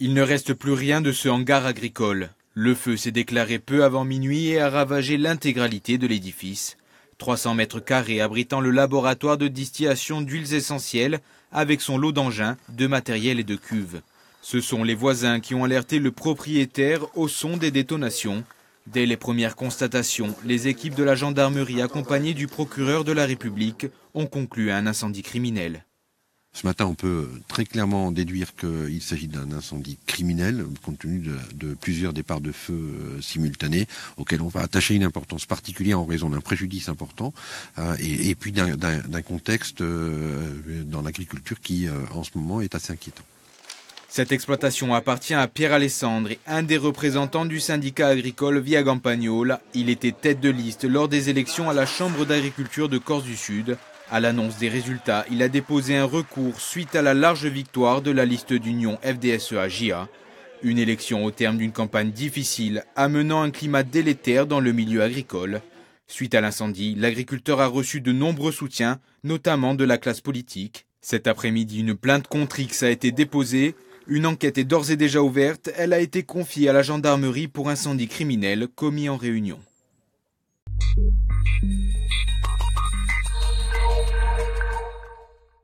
Il ne reste plus rien de ce hangar agricole. Le feu s'est déclaré peu avant minuit et a ravagé l'intégralité de l'édifice. 300 mètres carrés abritant le laboratoire de distillation d'huiles essentielles avec son lot d'engins, de matériel et de cuves. Ce sont les voisins qui ont alerté le propriétaire au son des détonations. Dès les premières constatations, les équipes de la gendarmerie accompagnées du procureur de la République ont conclu à un incendie criminel. Ce matin, on peut très clairement déduire qu'il s'agit d'un incendie criminel, compte tenu de, plusieurs départs de feu euh, simultanés, auxquels on va attacher une importance particulière en raison d'un préjudice important, euh, et, puis d'un contexte euh, dans l'agriculture qui, en ce moment, est assez inquiétant. Cette exploitation appartient à Pierre Alessandre, un des représentants du syndicat agricole Via Campagnola. Il était tête de liste lors des élections à la Chambre d'agriculture de Corse du Sud. À l'annonce des résultats, il a déposé un recours suite à la large victoire de la liste d'union FDSEA-JA. Une élection au terme d'une campagne difficile, amenant un climat délétère dans le milieu agricole. Suite à l'incendie, l'agriculteur a reçu de nombreux soutiens, notamment de la classe politique. Cet après-midi, une plainte contre X a été déposée. Une enquête est d'ores et déjà ouverte. Elle a été confiée à la gendarmerie pour incendie criminel commis en réunion.